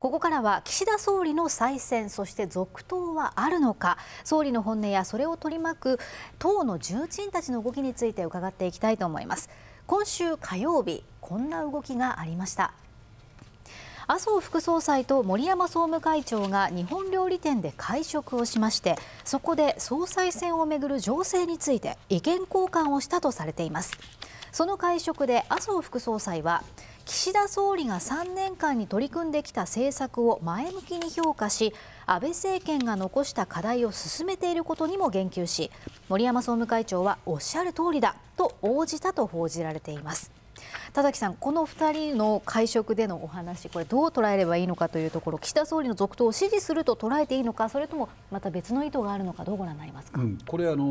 ここからは岸田総理の再選そして続投はあるのか総理の本音やそれを取り巻く党の重鎮たちの動きについて伺っていきたいと思います今週火曜日こんな動きがありました麻生副総裁と森山総務会長が日本料理店で会食をしましてそこで総裁選をめぐる情勢について意見交換をしたとされていますその会食で麻生副総裁は岸田総理が3年間に取り組んできた政策を前向きに評価し安倍政権が残した課題を進めていることにも言及し森山総務会長はおっしゃる通りだと応じたと報じられています田崎さんこの2人の会食でのお話これどう捉えればいいのかというところ岸田総理の続投を支持すると捉えていいのかそれともまた別の意図があるのかどうご覧になりますか、うん、これあの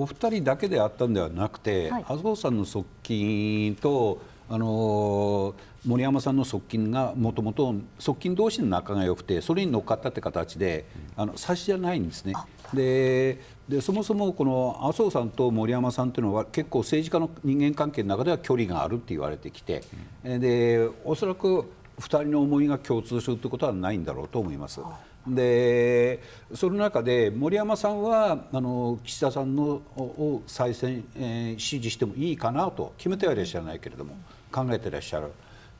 お二人だけであったんではなくて、はい、麻生さんの側近とあの森山さんの側近がもともと側近同士の仲が良くてそれに乗っかったって形であの差しじゃないんですね。ででそもそもこの麻生さんと森山さんというのは結構政治家の人間関係の中では距離があるって言われてきて、でおそらく2人の思いが共通するということはないんだろうと思います。でその中で森山さんはあの岸田さんのを再選、えー、支持してもいいかなと決めてはいらっしゃらないけれども。う考えてらっしゃる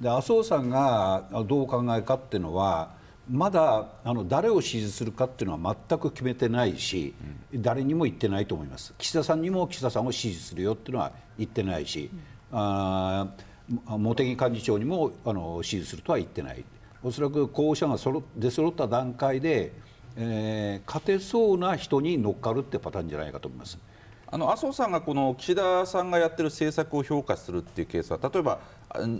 で麻生さんがどうお考えかっていうのはまだあの誰を支持するかっていうのは全く決めてないし、うん、誰にも言ってないと思います岸田さんにも岸田さんを支持するよっていうのは言ってないし、うん、あ茂木幹事長にもあの支持するとは言ってないおそらく候補者がそろ出揃った段階で、えー、勝てそうな人に乗っかるってパターンじゃないかと思います。あの麻生さんがこの岸田さんがやってる政策を評価するっていうケースは例えば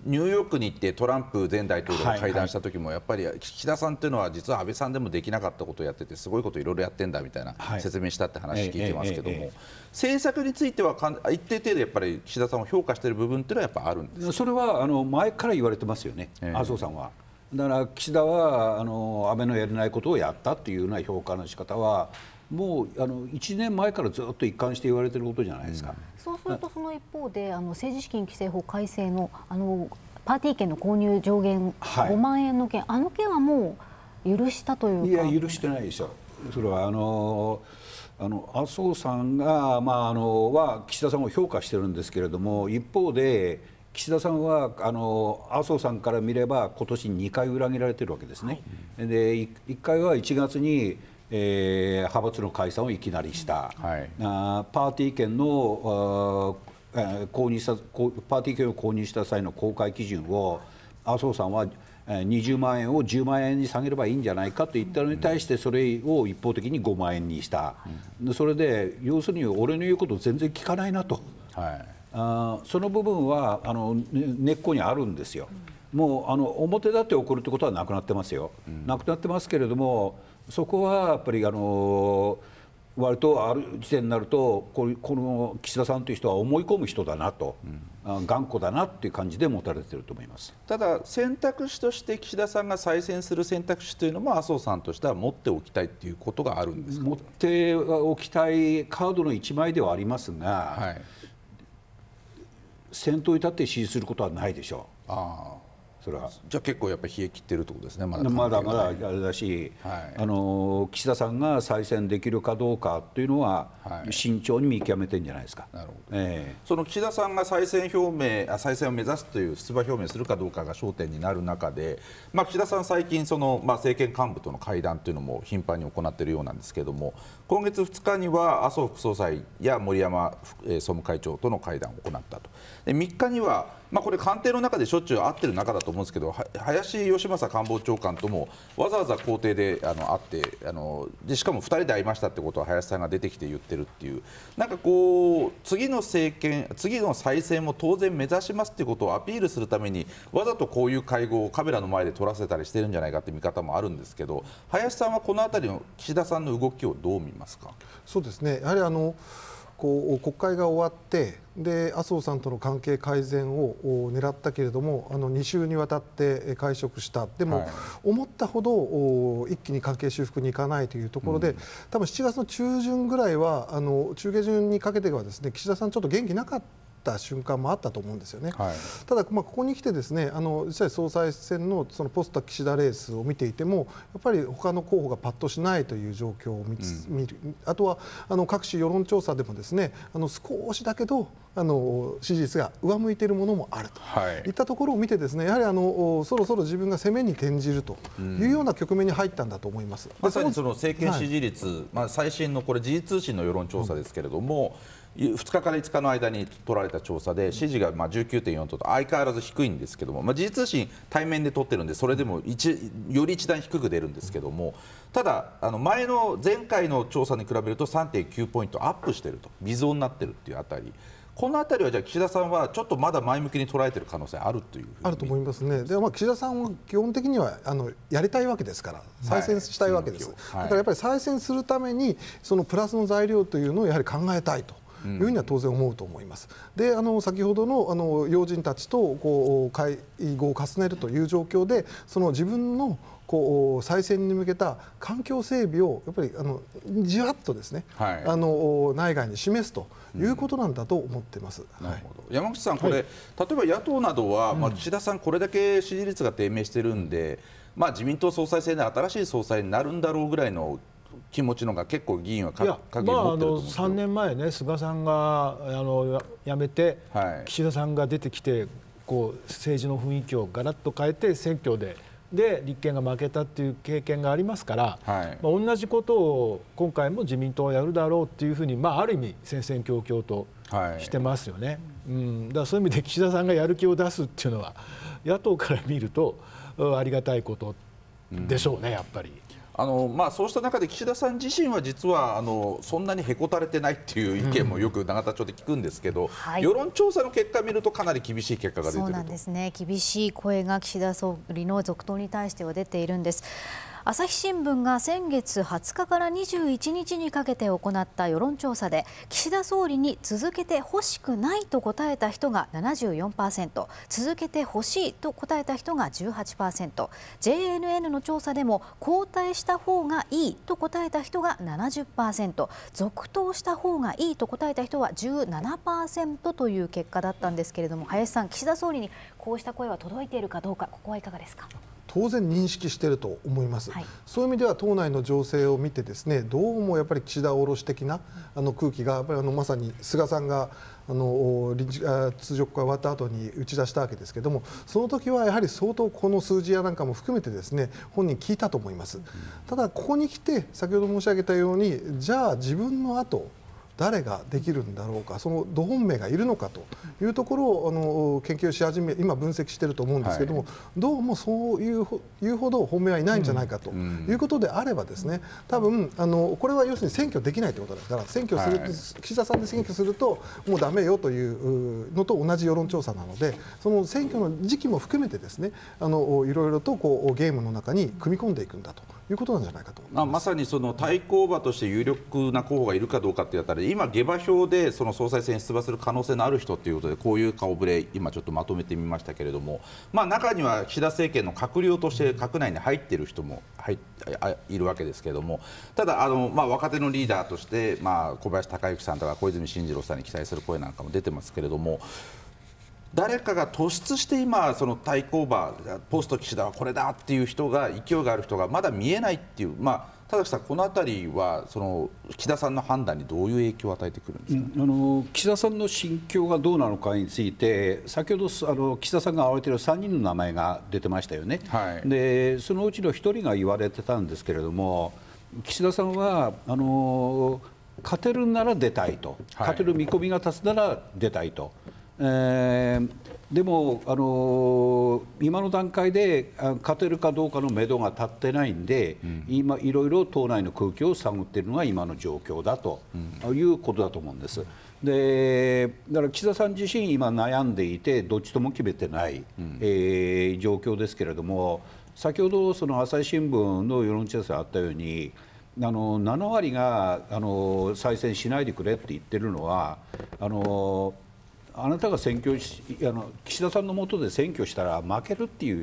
ニューヨークに行ってトランプ前大統領と会談した時もやっぱり岸田さんっていうのは実は安倍さんでもできなかったことをやっててすごいこといろいろやってんだみたいな説明したって話聞いてますけども政策については一定程度やっぱり岸田さんを評価している部分っていうのはやっぱあるんですそれはあの前から言われてますよね、麻生さんは。だから岸田はあの安倍のやれないことをやったっていうような評価の仕方はもうあの1年前からずっと一貫して言われていることじゃないですか。うん、そうするとその一方であの政治資金規正法改正のあのパーティー券の購入上限5万円の件、はい、あの件はもう許したというかいや許してないですよ。それはあのあの麻生さんが、まあ、あのは岸田さんを評価してるんですけれども一方で岸田さんはあの麻生さんから見れば今年2回裏切られてるわけですね。はい、で1回は1月にえー、派閥の解散をいきなりした、はい、あパーティー券の購入したパーティー券を購入した際の公開基準を麻生さんは20万円を10万円に下げればいいんじゃないかと言ったのに対してそれを一方的に5万円にした、うん、それで要するに俺の言うこと全然聞かないなと、はい、あその部分はあの根っこにあるんですよ。もうあの表立ってこるってことはなくなってますよ、うん、なくなってますけれどもそこはやっぱりあの割とある時点になるとこの岸田さんという人は思い込む人だなと、うん、頑固だなっていう感じで持たれてると思いますただ選択肢として岸田さんが再選する選択肢というのも麻生さんとしては持っておきたいということがあるんです持っておきたいカードの1枚ではありますが、はい、先頭に立って支持することはないでしょう。あそれはじゃあ結構やっぱり冷え切ってるってことですねまだまだまだあれだし、はい、あの岸田さんが再選できるかどうかというのは、慎重に見極めてんじゃないですかなるほど、えー、その岸田さんが再選表明再選を目指すという出馬表明するかどうかが焦点になる中で、まあ、岸田さん最近その、まあ、政権幹部との会談というのも頻繁に行っているようなんですけれども今月2日には麻生副総裁や森山総務会長との会談を行ったとで3日にはまあ、これ、官邸の中でしょっちゅう会ってる中だと思うんですけど、林芳正官房長官ともわざわざ公邸であの会ってあので、しかも2人で会いましたってことは林さんが出てきて言ってるっていう、なんかこう、次の政権、次の再選も当然目指しますっていうことをアピールするために、わざとこういう会合をカメラの前で撮らせたりしてるんじゃないかって見方もあるんですけど、林さんはこの辺りの岸田さんの動きをどう見ますか。そうですねやはりあのこう国会が終わってで麻生さんとの関係改善を狙ったけれどもあの2週にわたって会食したでも、はい、思ったほど一気に関係修復に行かないというところで、うん、多分7月の中旬ぐらいはあの中下旬にかけてはですね岸田さんちょっと元気なかったった瞬間もあったと思うんですよね、はい、ただ、まあ、ここに来てですねあの実際、総裁選のそのポスタ岸田レースを見ていてもやっぱり他の候補がパッとしないという状況を見つ、うん、見るあとはあの各種世論調査でもですねあの少しだけどあの支持率が上向いているものもあると、はい、いったところを見てですねやはりあのそろそろ自分が攻めに転じるというような局面に入ったんだと思います。まさにその政権支持率、はい、まあ、最新のこれ時事通信の世論調査ですけれども、うん2日から5日の間に取られた調査で支持がまあ19.4と相変わらず低いんですけども、まあ、時事通信対面で取ってるんでそれでも一より一段低く出るんですけどもただあの前の前回の調査に比べると3.9ポイントアップしてると微増になってるっていうあたり。このあたりはじゃあ岸田さんはちょっとまだ前向きに捉えている可能性あるというあると思いますね、でまあ、岸田さんは基本的にはあのやりたいわけですから、再選したいわけです、はい、だからやっぱり再選するために、そのプラスの材料というのをやはり考えたいと。いうふうには当然思うと思います。であの先ほどのあの要人たちとこう会合を重ねるという状況でその自分のこう再選に向けた環境整備をやっぱりあのじわっとですね、はい、あの内外に示すということなんだと思ってます、うんほど山口さん、これ、はい、例えば野党などは、まあ、岸田さん、これだけ支持率が低迷してるんで、うん、まあ、自民党総裁選で新しい総裁になるんだろうぐらいの気持ちのが結構議員はか鍵を3年前ね菅さんがあの辞めて、はい、岸田さんが出てきてこう政治の雰囲気をガラッと変えて選挙でで立憲が負けたっていう経験がありますから、はい、まあ、同じことを今回も自民党はやるだろうっていうふうに、まあ、ある意味戦々恐々としてますよね、はい、うん、だからそういう意味で岸田さんがやる気を出すっていうのは野党から見るとありがたいことでしょうね、うん、やっぱり。あのまあ、そうした中で岸田さん自身は実はあのそんなにへこたれてないっていう意見もよく永田町で聞くんですけど、うんはい、世論調査の結果を見るとかなり厳しい結果が出てるそうなんですね厳しい声が岸田総理の続投に対しては出ているんです。朝日新聞が先月20日から21日にかけて行った世論調査で岸田総理に続けて欲しくないと答えた人が74%続けて欲しいと答えた人が 18%JNN の調査でも交代した方がいいと答えた人が70%続投した方がいいと答えた人は17%という結果だったんですけれども林さん、岸田総理にこうした声は届いているかどうかここはいかがですか。当然認識していると思います、はい、そういう意味では党内の情勢を見てですねどうもやっぱり岸田卸的なあの空気がやっぱりあのまさに菅さんがあの臨時通常国会終わった後に打ち出したわけですけれどもその時はやはり相当この数字やなんかも含めてですね本人聞いたと思います、ただここに来て先ほど申し上げたようにじゃあ自分の後誰ができるんだろうかそのど本命がいるのかというところをあの研究し始め今分析してると思うんですけども、はい、どうもそういういうほど本命はいないんじゃないかということであればですね多分あのこれは要するに選挙できないということですから選挙する、はい、岸田さんで選挙するともうだめよというのと同じ世論調査なのでその選挙の時期も含めてですねあのいろいろとこうゲームの中に組み込んでいくんだと。いうことなんじゃないかとままさにその対抗馬として有力な候補がいるかどうかってやったら今、下馬評でその総裁選に出馬する可能性のある人ということでこういう顔ぶれ今、ちょっとまとめてみましたけれども、まあ、中には岸田政権の閣僚として閣内に入っている人も入いるわけですけれどもただあの、まあ、若手のリーダーとして、まあ、小林孝之さんとか小泉進次郎さんに期待する声なんかも出てますけれども。誰かが突出して今その対抗馬ポスト岸田はこれだっていう人が勢いがある人がまだ見えないっていうまあ田崎さん、この辺りはその岸田さんの判断にどういう影響を与えてくるんですか、うん、あの岸田さんの心境がどうなのかについて先ほどあの岸田さんが慌てる3人の名前が出てましたよね、はい、でそのうちの1人が言われてたんですけれども岸田さんはあの勝てるなら出たいと、はい、勝てる見込みが立つなら出たいと。えー、でも、あのー、今の段階で勝てるかどうかのめどが立ってないんで、うん、今、いろいろ党内の空気を探っているのが今の状況だと、うん、いうことだと思うんです。でだから岸田さん自身、今悩んでいてどっちとも決めてない、うん、えー、状況ですけれども先ほどその朝日新聞の世論調査あったようにあの7割があの再選しないでくれって言ってるのはあのあなたが選挙あの岸田さんのもとで選挙したら負けるっていう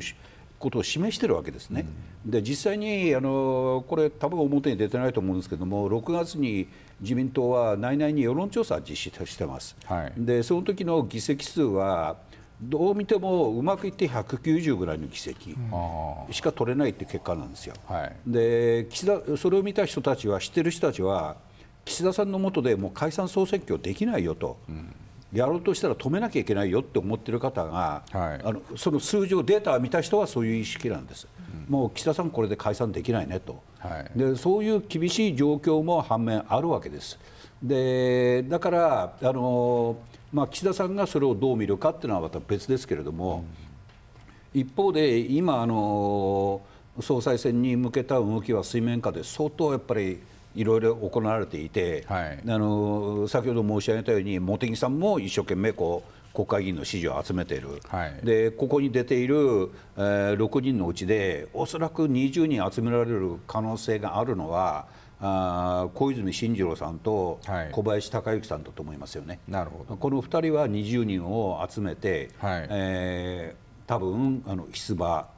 ことを示してるわけですね、うん、で実際にあのこれ、多分表に出てないと思うんですけども、6月に自民党は内々に世論調査実施してます、はい、でその時の議席数は、どう見てもうまくいって190ぐらいの議席しか取れないって結果なんですよ。はい、で岸田それを見た人たちは知ってる人たちは岸田さんのもとでもう解散総選挙できないよと、うん、やろうとしたら止めなきゃいけないよって思ってる方が、はい、あのその数字をデータを見た人はそういう意識なんです、うん、もう岸田さん、これで解散できないねと、はい、でそういう厳しい状況も反面あるわけです。でだからあの、まあ、岸田さんがそれをどう見るかっていうのはまた別ですけれども、一方で今あの総裁選に向けた動きは水面下で相当やっぱりいろいろ行われていて、はい、あの先ほど申し上げたように茂木さんも一生懸命こう国会議員の支持を集めている、はい、でここに出ている、えー、6人のうちでおそらく20人集められる可能性があるのはあ小泉進次郎さんと小林孝之さんだと思いますよね、はい、なるほどこの2人は20人を集めて、はいえー、多分あの出馬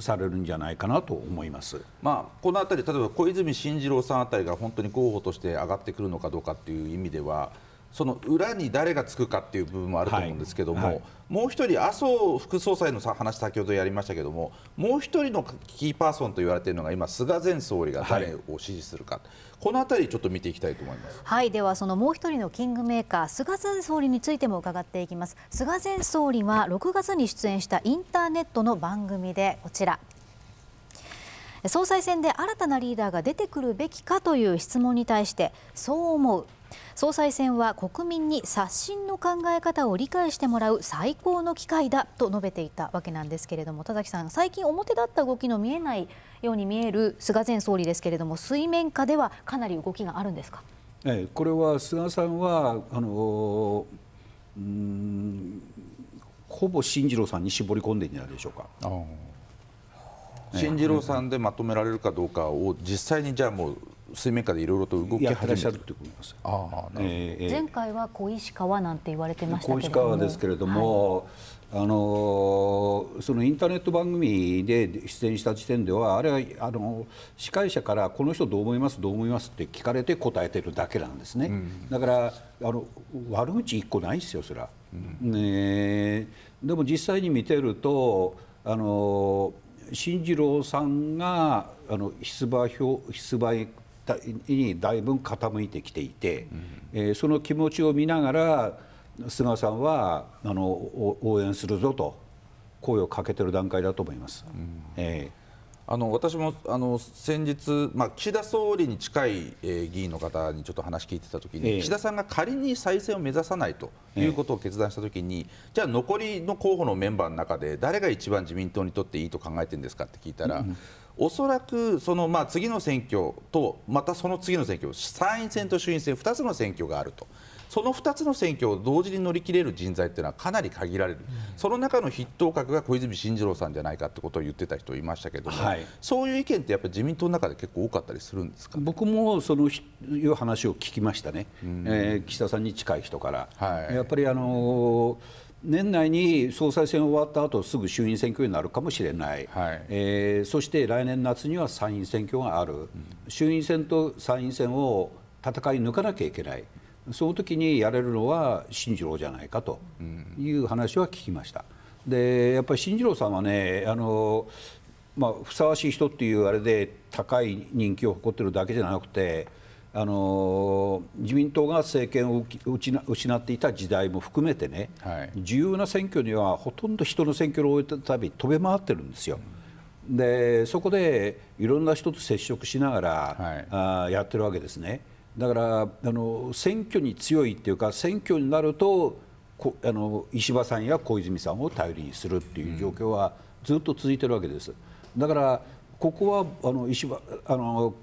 されるんじゃないかなと思います、うん、まあ、この辺り例えば小泉進次郎さんあたりが本当に候補として上がってくるのかどうかっていう意味ではその裏に誰がつくかっていう部分もあると思うんですけども、はいはい、もう一人、麻生副総裁の話、先ほどやりましたけども、もう一人のキーパーソンと言われているのが、今、菅前総理が誰を支持するか、はい、このあたり、ちょっと見ていきたいと思いますはいでは、そのもう一人のキングメーカー、菅前総理についても伺っていきます。菅前総理は6月に出演したインターネットの番組で、こちら。総裁選で新たなリーダーが出てくるべきかという質問に対してそう思う総裁選は国民に刷新の考え方を理解してもらう最高の機会だと述べていたわけなんですけれども田崎さん最近表立った動きの見えないように見える菅前総理ですけれども水面下ではかなり動きがあるんですか、えこれは菅さんはあのうんほぼ進次郎さんに絞り込んでんじゃないでしょうか。進次郎さんでまとめられるかどうかを実際にじゃあもう水面下でいろいろと動き始めてると思います。ああ、えー、前回は小石川なんて言われてました小石川ですけれども、はい、あのそのインターネット番組で出演した時点ではあれはあの司会者からこの人どう思いますどう思いますって聞かれて答えてるだけなんですね。うん、だからあの悪口一個ないですよそれは。うん、ねでも実際に見てるとあの。進次郎さんがあの出馬表出馬にだいぶ傾いてきていて、うん、えー、その気持ちを見ながら菅さんはあの応援するぞと声をかけてる段階だと思います。うん、えーあの私もあの先日、まあ、岸田総理に近い、えー、議員の方にちょっと話聞いてたときに、ええ、岸田さんが仮に再選を目指さないということを決断したときに、え、じゃあ残りの候補のメンバーの中で誰が一番自民党にとっていいと考えてるんですかって聞いたら、うんおそらくその、まあ、次の選挙とまたその次の選挙参院選と衆院選2つの選挙があると。その2つの選挙を同時に乗り切れる人材というのはかなり限られる、うん、その中の筆頭格が小泉進次郎さんじゃないかということを言ってた人いましたけども、はい、そういう意見ってやっぱり自民党の中で結構多かったりするんですか、ね、僕もそのいう話を聞きましたね、うん、えー、岸田さんに近い人から。はい、やっぱりあのー年内に総裁選終わった後すぐ衆院選挙になるかもしれない、はい、えー、そして来年夏には参院選挙がある、うん、衆院選と参院選を戦い抜かなきゃいけない、その時にやれるのは進次郎じゃないかという話は聞きました。でやっぱり進次郎さんはねあのまあ、ふさわしい人っていうあれで高い人気を誇ってるだけじゃなくてあの自民党が政権を失っていた時代も含めてね、はい、重要な選挙にはほとんど人の選挙を終えたたび飛び回ってるんですよ。でそこでいろんな人と接触しながら、はい、あやってるわけですね。だからあの選挙に強いっていうか選挙になるとこあの石破さんや小泉さんを頼りにするっていう状況はずっと続いてるわけです。だからここはあの石破あの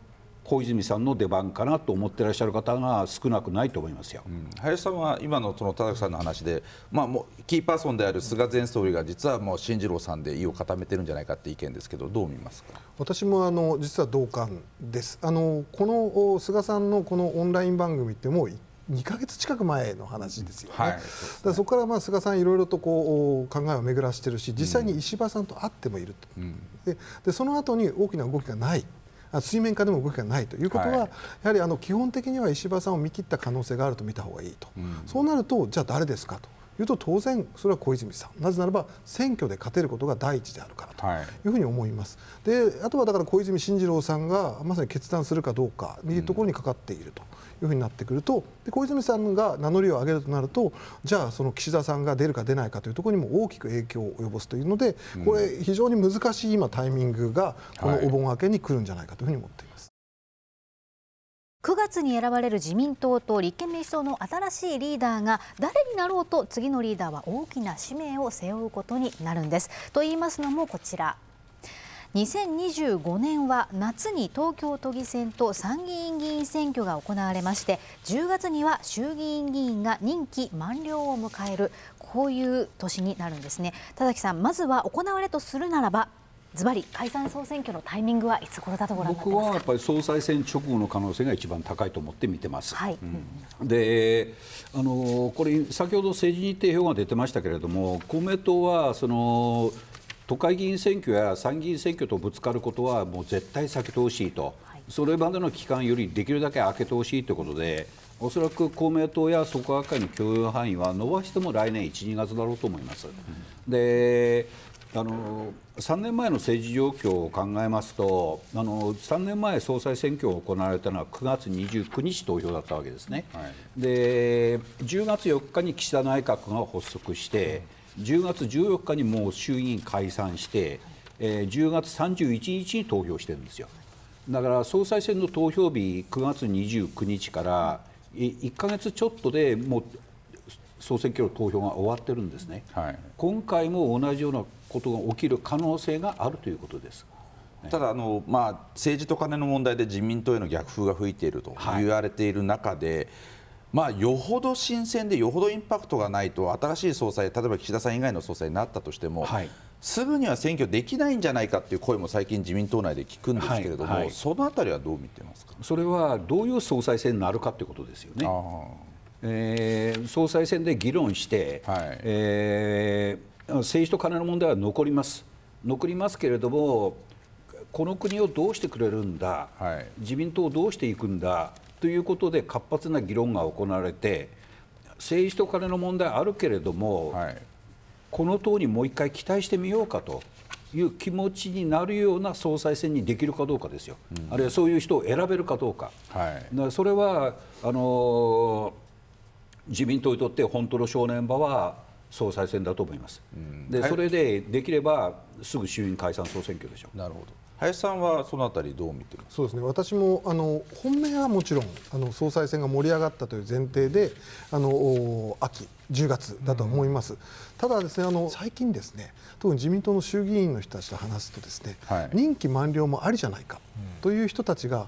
小泉さんの出番かなと思ってらっしゃる方が少なくないと思いますよ、うん、林さんは今のその田崎さんの話で、まあ、もうキーパーソンである菅前総理が実はもう進次郎さんで意を固めてるんじゃないかって意見ですけどどう見ますか私もあの実は同感ですあのこの菅さんのこのオンライン番組ってもう2か月近く前の話ですよね、はいそこからまあ菅さんいろいろとこう考えを巡らしてるし実際に石破さんと会ってもいると、うん、ででその後に大きな動きがない水面下でも動きがないということは、やはりあの基本的には石破さんを見切った可能性があると見た方がいいと、そうなるとじゃあ誰ですかというと当然それは小泉さんなぜならば選挙で勝てることが第一であるからというふうに思います、であとはだから小泉進次郎さんがまさに決断するかどうかというところにかかっているというふうになってくるとで小泉さんが名乗りを上げるとなるとじゃあその岸田さんが出るか出ないかというところにも大きく影響を及ぼすというのでこれ非常に難しい今タイミングがこのお盆明けに来るんじゃないかというふうに思っています。9月に選ばれる自民党と立憲民主党の新しいリーダーが誰になろうと次のリーダーは大きな使命を背負うことになるんです。と言いますのもこちら。2025年は夏に東京都議選と参議院議員選挙が行われまして10月には衆議院議員が任期満了を迎えるこういう年になるんですね田崎さんまずは行われとするならばズバリ解散総選挙のタイミングはいつ頃だとご覧僕はやっぱり総裁選直後の可能性が一番高いと思って見てます。はいうん、であのこれ先ほど政治日程表が出てましたけれども公明党はその都会議員選挙や参議院選挙とぶつかることはもう絶対避けてほしいと、はい、それまでの期間よりできるだけ空けてほしいということでおそらく公明党や創価学会の共有範囲は伸ばしても来年1、2月だろうと思います。うん、であの3年前の政治状況を考えますとあの3年前、総裁選挙が行われたのは9月29日投票だったわけですね、はい、で10月4日に岸田内閣が発足して、10月14日にもう衆議院解散して、えー、10月31日に投票してるんですよ。だから総裁選の投票日9月29日から1か月ちょっとでもう総選挙の投票が終わってるんですね、はい、今回も同じようなことが起きる可能性があるということです。ただあの、まあ、政治とカネの問題で自民党への逆風が吹いていると言われている中で、はいまあ、よほど新鮮でよほどインパクトがないと新しい総裁例えば岸田さん以外の総裁になったとしても、はい、すぐには選挙できないんじゃないかという声も最近自民党内で聞くんですけれども、はいはい、そのあたりはどう見てますかそれはどういう総裁選になるかということですよね。えー、総裁選で議論して、はいえー、政治とカネの問題は残ります。残りますけれどもこの国をどうしてくれるんだ、はい、自民党をどうしていくんだということで活発な議論が行われて政治と金の問題あるけれども、はい、この党にもう一回期待してみようかという気持ちになるような総裁選にできるかどうかですよ、うん、あるいはそういう人を選べるかどうか、はい、かそれはあの自民党にとって本当の正念場は総裁選だと思います、うん、でそれでできればすぐ衆院解散・総選挙でしょう。なるほど林さんはそのあたりどう見てますそうですね私もあの本命はもちろんあの総裁選が盛り上がったという前提であの秋10月だと思います、うん、ただですねあの最近ですね特に自民党の衆議院の人たちと話すとですね、はい、任期満了もありじゃないかという人たちが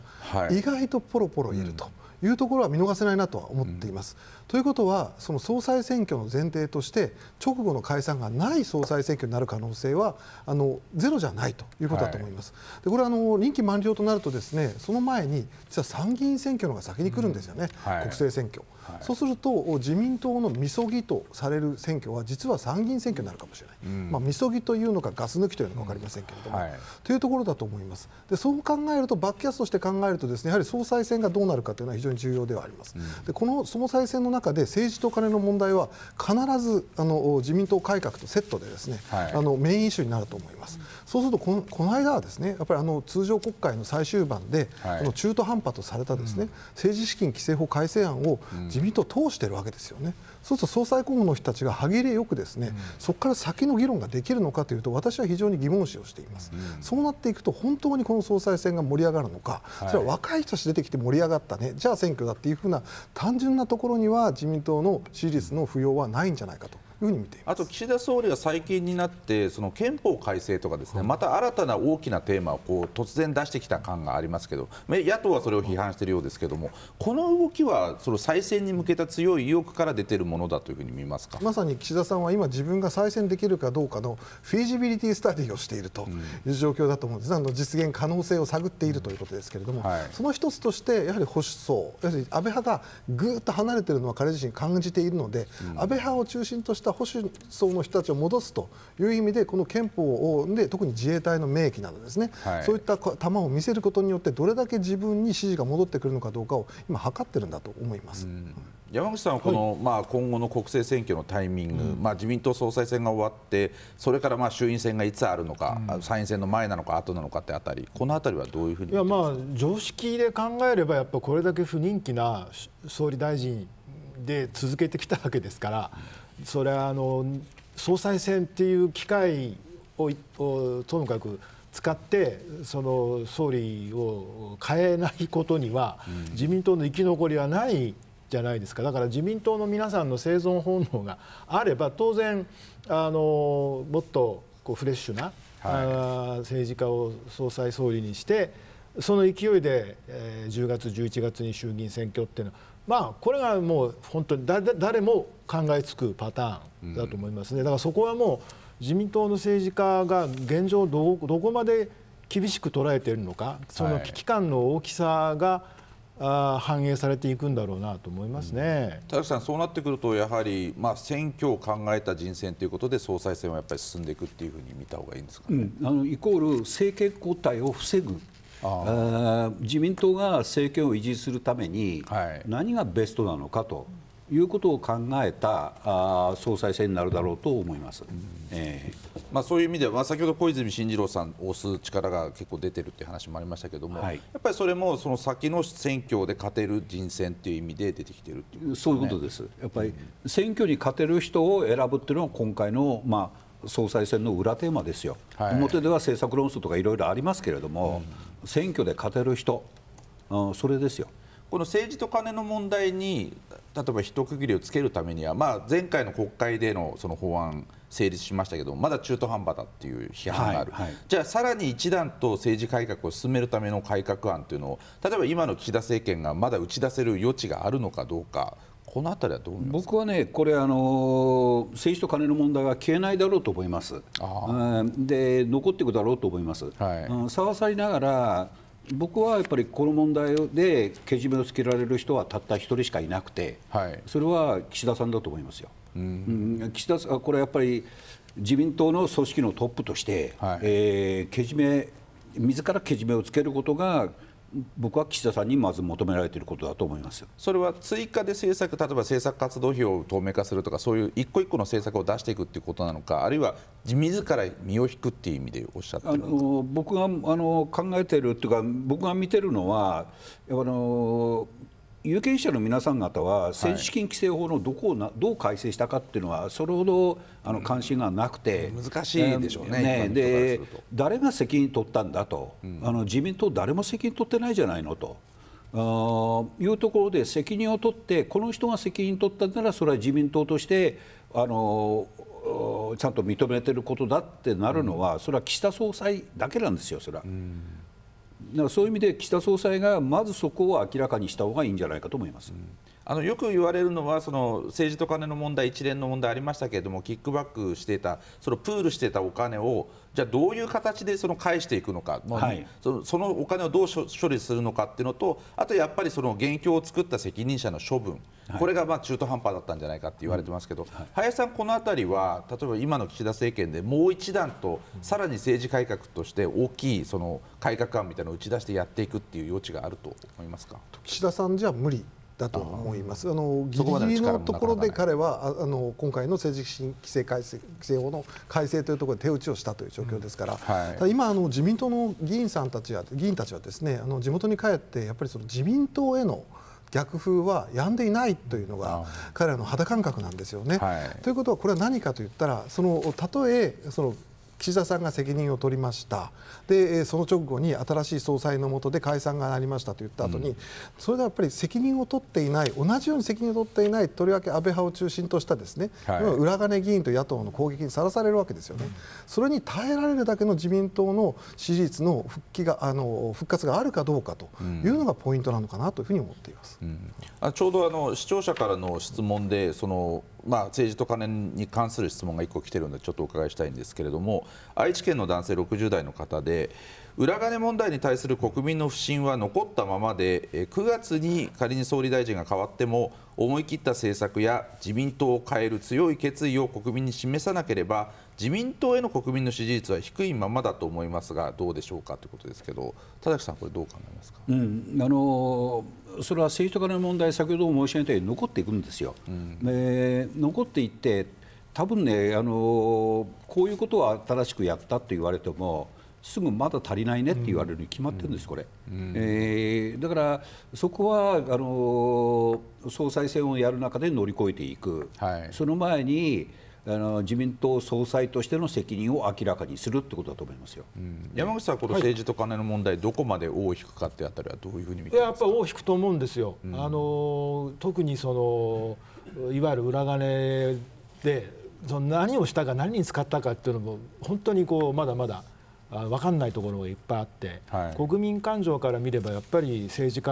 意外とポロポロいると。うんいうところは見逃せないなとは思っています。うん、ということはその総裁選挙の前提として直後の解散がない総裁選挙になる可能性はあのゼロじゃないということだと思います。はい、でこれはあの任期満了となるとですねその前に実は参議院選挙の方が先に来るんですよね、うんはい、国政選挙。はい、そうすると自民党のみそぎとされる選挙は実は参議院選挙になるかもしれない、うん、まあ、みそぎというのかガス抜きというのか分かりませんけれども、うんはい、というところだと思いますでそう考えるとバックキャストして考えるとですねやはり総裁選がどうなるかというのは非常にに重要ではあります、うん、でこの総裁選の中で政治と金の問題は必ずあの自民党改革とセットでですね、はい、あのメインイシューになると思います、そうするとこのこの間はですねやっぱりあの通常国会の最終盤で、はい、の中途半端とされたですね、うん、政治資金規正法改正案を自民党通しているわけですよね。うん、そうすると総裁候補の人たちが歯切れよくですね、うん、そこから先の議論ができるのかというと私は非常に疑問視をしています。そうなっていくと本当にこの総裁選が盛り上がるのか、はい、それは若い人たち出てきて盛り上がったねじゃあ選挙だっていうふうな単純なところには自民党の支持率の不要はないんじゃないかと。ふうに見ていますあと岸田総理が最近になってその憲法改正とかですね、また新たな大きなテーマをこう突然出してきた感がありますけど野党はそれを批判しているようですけどもこの動きはその再選に向けた強い意欲から出ているものだというふうに見ますかまさに岸田さんは今自分が再選できるかどうかのフィージビリティスタディをしているという状況だと思うんです、あの実現可能性を探っているということですけれども、はい、その一つとしてやはり保守層要するに安倍派がぐっと離れているのは彼自身感じているので、安倍派を中心とした保守層の人たちを戻すという意味でこの憲法で特に自衛隊の明記などですね、はい、そういった球を見せることによってどれだけ自分に支持が戻ってくるのかどうかを今測ってるんだと思います。山口さんはこの、はい、まあ、今後の国政選挙のタイミング、うん、まあ、自民党総裁選が終わってそれからまあ衆院選がいつあるのか、うん、参院選の前なのか後なのかってあたりこのあたりはどういうふうにいや、まあ、常識で考えればやっぱこれだけ不人気な総理大臣で続けてきたわけですから。うんそれはあの総裁選っていう機会をともかく使ってその総理を変えないことには、自民党の生き残りはないじゃないですかだから自民党の皆さんの生存本能があれば当然あのもっとこうフレッシュな、はい、政治家を総裁総理にしてその勢いで、えー、10月11月に衆議院選挙っていうのはまあ、これがもう本当に誰も考えつくパターンだと思いますね、だからそこはもう自民党の政治家が現状どこまで厳しく捉えているのかその危機感の大きさが、あ反映されていくんだろうなと思いますね、うん、田崎さん、そうなってくるとやはり、まあ、選挙を考えた人選ということで総裁選はやっぱり進んでいくっていうふうに見た方がいいんですか、ねうん、あのイコール政権交代を防ぐ自民党が政権を維持するために何がベストなのかと。いうことを考えたあ総裁選になるだろうと思います、えー、まあ、そういう意味では、まあ、先ほど小泉進次郎さんを押す力が結構出てるって話もありましたけども、はい、やっぱりそれもその先の選挙で勝てる人選っていう意味で出てきてるて、ね、そういうことです、やっぱり選挙に勝てる人を選ぶっていうのは今回の、まあ、総裁選の裏テーマですよ、はい、表では政策論争とかいろいろありますけれども。うん選挙で勝てる人、うん、それですよ。この政治とカネの問題に例えば一区切りをつけるためには、まあ、前回の国会でのその法案成立しましたけどまだ中途半端だっていう批判がある、はいはい、じゃあさらに一段と政治改革を進めるための改革案というのを例えば今の岸田政権がまだ打ち出せる余地があるのかどうかこの辺りはどう僕はね、これあの、政治と金の問題は消えないだろうと思います、で残っていくだろうと思います、はい、さわさりながら、僕はやっぱりこの問題でけじめをつけられる人はたった一人しかいなくて、はい、それは岸田さんだと思いますよ。うん、岸田さんこれはやっぱり自民党の組織のトップとして、はい、えー、けじめ自らけじめをつけることが僕は岸田さんにまず求められていることだと思いますそれは追加で政策例えば政策活動費を透明化するとかそういう一個一個の政策を出していくということなのかあるいは自ら身を引くっていう意味でおっしゃってあの僕があの考えているというか僕が見てるのはあの有権者の皆さん方は政治資金規正法のどこをどう改正したかっていうのはそれほどあの関心がなくて、難しいでしょうねね、で誰が責任取ったんだと、うん、あの自民党誰も責任取ってないじゃないのと。あいうところで責任を取ってこの人が責任取ったならそれは自民党としてあのちゃんと認めてることだってなるのは、うん、それは岸田総裁だけなんですよ、それは。うんだからそういう意味で岸田総裁がまずそこを明らかにした方がいいんじゃないかと思います。うんあのよく言われるのはその政治と金の問題一連の問題ありましたけれどもキックバックしていたそのプールしてたお金をじゃあどういう形でその返していくのか、はい、そのそのお金をどう処理するのかっていうのとあとやっぱりその現況を作った責任者の処分、はい、これがまあ中途半端だったんじゃないかって言われてますけど、うんはい、林さん、この辺りは例えば今の岸田政権でもう一段とさらに政治改革として大きいその改革案みたいなのを打ち出してやっていくっていう余地があると思いますか岸田さんじゃ無理だと思います。あのギリギリのところで彼はあの今回の政治規制改正規制法の改正というところで手打ちをしたという状況ですから、うんはい、今あの自民党の議員さんたちは議員たちはですねあの地元に帰ってやっぱりその自民党への逆風は止んでいないというのが彼らの肌感覚なんですよね。はい、ということはこれは何かといったらそのたとえその岸田さんが責任を取りましたでその直後に新しい総裁の下で解散がなりましたと言った後に、うん、それではやっぱり責任を取っていない同じように責任を取っていないとりわけ安倍派を中心としたですね、はい、裏金議員と野党の攻撃にさらされるわけですよね、うん、それに耐えられるだけの自民党の支持率の復帰があの復活があるかどうかというのがポイントなのかなというふうに思っています、うん、あちょうどあの視聴者からの質問でその、まあ、政治と金に関する質問が1個来てるのでちょっとお伺いしたいんですけれども。愛知県の男性60代の方で裏金問題に対する国民の不信は残ったままで9月に仮に総理大臣が変わっても思い切った政策や自民党を変える強い決意を国民に示さなければ自民党への国民の支持率は低いままだと思いますがどうでしょうかということですけど田崎さん、これどう考えますか、うん、あのそれは政治と金の問題先ほど申し上げたように残っていくんですよ。うん、残っていって多分ねあのこういうことを新しくやったって言われてもすぐまだ足りないねって言われるに決まってるんです、これ、うん、えー、だからそこはあの総裁選をやる中で乗り越えていく、はい、その前にあの自民党総裁としての責任を明らかにするってことだと思いますよ、うん、山口さん、この政治と金の問題、はい、どこまで尾を引くかってあたりはどういうふうに見てやっぱ尾を引くと思うんですよ、うん、あの特にそのいわゆる裏金でその何をしたか何に使ったかっていうのも本当にこうまだまだ分かんないところがいっぱいあって、はい、国民感情から見ればやっぱり政治家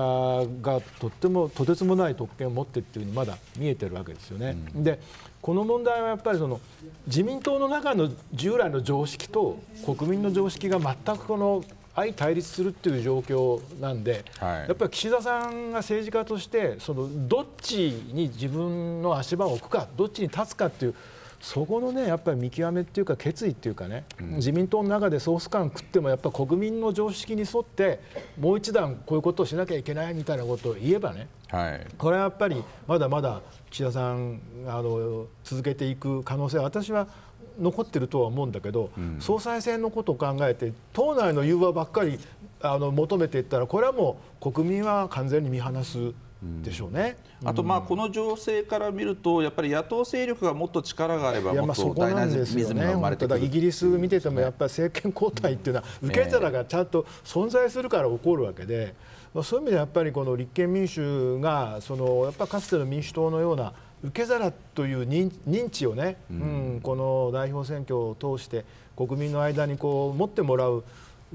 がとってもとてつもない特権を持ってっていうのまだ見えてるわけですよね。うん、でこの問題はやっぱりその自民党の中の従来の常識と国民の常識が全くこの相対立するっていう状況なんで、はい、やっぱり岸田さんが政治家としてそのどっちに自分の足場を置くかどっちに立つかっていうそこのねやっぱり見極めっていうか決意っていうかね、うん、自民党の中でソース感食ってもやっぱ国民の常識に沿ってもう一段こういうことをしなきゃいけないみたいなことを言えばね、はい、これはやっぱりまだまだ岸田さんあの続けていく可能性は私は残ってるとは思うんだけど、うん、総裁選のことを考えて党内の融和ばっかりあの求めていったらこれはもう国民は完全に見放すでしょうね、うん、あとまあこの情勢から見るとやっぱり野党勢力がもっと力があればもっとダイナミズムが生まれてくる、ね、イギリス見ててもやっぱり政権交代っていうのは受け皿がちゃんと存在するから起こるわけで、まあ、そういう意味でやっぱりこの立憲民主がそのやっぱかつての民主党のような受け皿という認知をね、うん、この代表選挙を通して国民の間にこう持ってもらう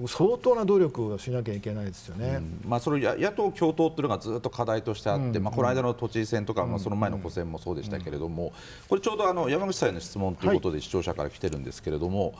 相当な努力をしなきゃいけないですよね、うん、まあ、その野党共闘というのがずっと課題としてあって、うんまあ、この間の都知事選とか、まあ、その前の補選もそうでしたけれども、これちょうどあの山口さんへの質問ということで視聴者から来てるんですけれども、はい、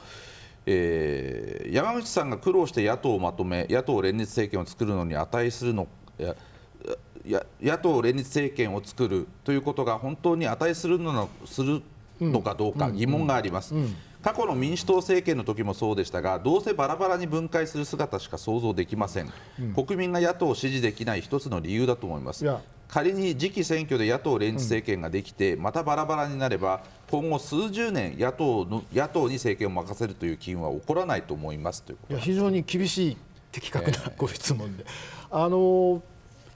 えー、山口さんが苦労して野党をまとめ野党連立政権を作るのに値するのや野党連立政権を作るということが本当に値するのするのかどうか疑問があります。うんうんうん過去の民主党政権の時もそうでしたがどうせバラバラに分解する姿しか想像できません、うん、国民が野党を支持できない一つの理由だと思います仮に次期選挙で野党連立政権ができて、またバラバラになれば今後数十年野党の野党に政権を任せるという機運は起こらないと思いますということいや非常に厳しい的確なご質問で、えー、あのー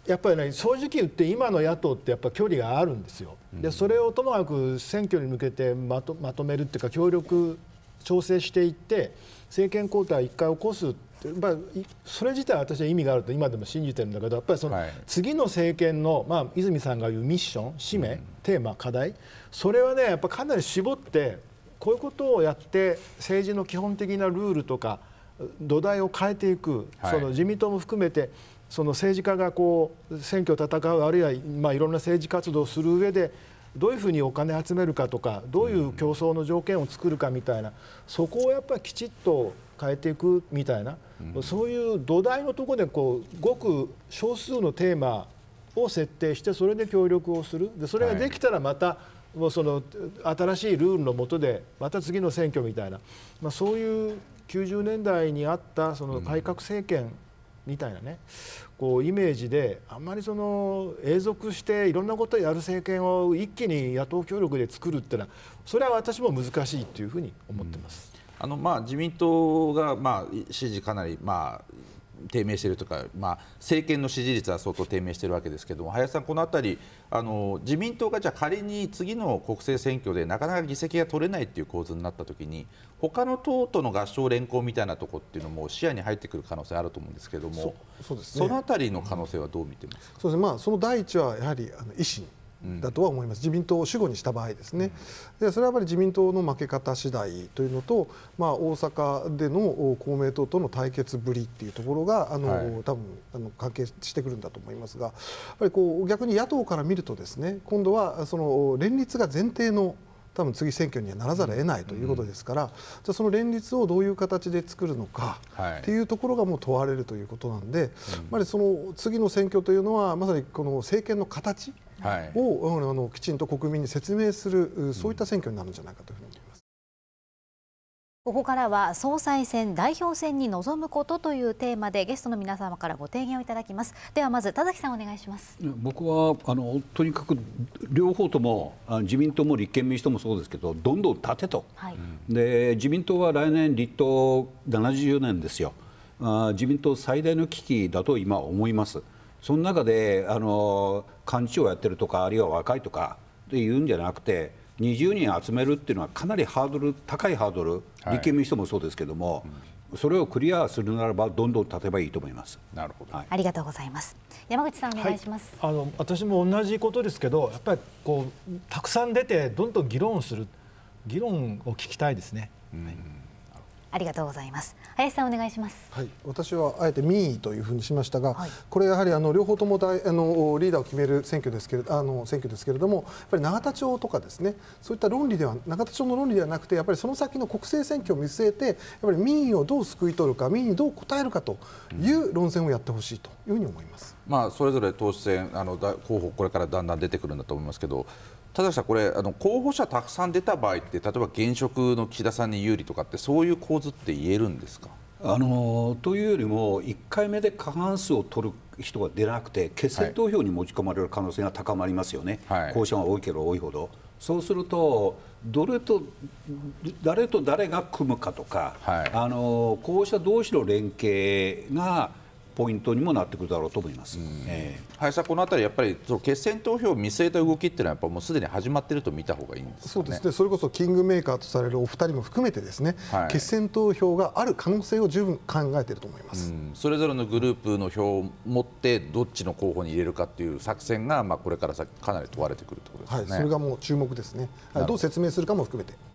やっぱりね正直言って今の野党ってやっぱ距離があるんですよ。でそれをともかく選挙に向けてまとまとめるっていうか協力調整していって政権交代を1回起こすってやっぱそれ自体私は意味があると今でも信じてるんだけどやっぱりその次の政権の、まあ、泉さんが言うミッション使命、テーマ課題それはねやっぱかなり絞ってこういうことをやって政治の基本的なルールとか土台を変えていく、その自民党も含めてその政治家がこう選挙を戦うあるいは、まあ、いろんな政治活動をする上でどういうふうにお金集めるかとかどういう競争の条件を作るかみたいなそこをやっぱりきちっと変えていくみたいな、そういう土台のところでこうごく少数のテーマを設定してそれで協力をするでそれができたらまた、もうその新しいルールの下でまた次の選挙みたいな、まあ、そういう90年代にあったその改革政権みたいなねこうイメージであんまりその永続していろんなことをやる政権を一気に野党協力で作るってのはそれは私も難しいというふうに思ってます。うんあのまあ自民党がまあ支持かなりまあ低迷しているとか、まあ、政権の支持率は相当低迷しているわけですけども林さん、この辺りあの自民党がじゃ仮に次の国政選挙でなかなか議席が取れないという構図になったときに他の党との合唱連行みたいなところっていうのも視野に入ってくる可能性あると思うんですけどもそそうです、ね、その辺りの可能性はどう見てますか、そうですねまあ、その第一はやはりあの維新だとは思います、自民党を主語にした場合ですね、でそれはやっぱり自民党の負け方次第というのと、まあ、大阪での公明党との対決ぶりっていうところがあの、はい、多分あの関係してくるんだと思いますがやっぱりこう逆に野党から見るとですね今度はその連立が前提の。多分次選挙にはならざるを得ないということですから、うん、じゃあその連立をどういう形で作るのかっていうところがもう問われるということなんで、はい、やりその次の選挙というのはまさにこの政権の形を、あのきちんと国民に説明するそういった選挙になるんじゃないかというふうにここからは総裁選代表選に臨むことというテーマでゲストの皆様からご提言をいただきますではまず田崎さんお願いします僕はあのとにかく両方とも自民党も立憲民主党もそうですけどどんどん立てと、はい、で自民党は来年立党70年ですよ自民党最大の危機だと今思いますその中であの幹事長をやってるとかあるいは若いとかっていうんじゃなくて20人集めるっていうのはかなりハードル高いハードル、立憲民主党もそうですけども、うん、それをクリアするならばどんどん立てばいいと思います。なるほど、はい、ありがとうございます。山口さんお願いします。はい、あの私も同じことですけど、やっぱりこうたくさん出てどんどん議論する議論を聞きたいですね。うん、はいありがとうございます林さんお願いします、はい、私はあえて民意というふうにしましたが、はい、これやはりあの両方とも大あのリーダーを決める選挙ですけれあの選挙ですけれどもやっぱり永田町とかですねそういった論理では永田町の論理ではなくてやっぱりその先の国政選挙を見据えてやっぱり民意をどう救い取るか民意にどう応えるかという論戦をやってほしいというふうに思います、うん、まあそれぞれ党首選あの候補これからだんだん出てくるんだと思いますけど田崎さん、これあの候補者たくさん出た場合って例えば現職の岸田さんに有利とかってそういう構図って言えるんですかあのというよりも1回目で過半数を取る人が出なくて決選投票に持ち込まれる可能性が高まりますよね、はい、候補者が多いけど多いほど。そうするとどれと誰と誰が組むかとか、はい、あの候補者同士の連携がポイントにもなってくるだろうと思います、えー、林さん、このあたり、やっぱりその決選投票を見据えた動きっていうのは、やっぱもうすでに始まっていると見た方がいいんです、ね、そうですね、それこそキングメーカーとされるお二人も含めて、ですね、はい、決選投票がある可能性を十分考えていると思います、それぞれのグループの票を持って、どっちの候補に入れるかっていう作戦が、まあ、これから先、かなり問われてくるということですね、はい、それがもう注目ですね、どう説明するかも含めて。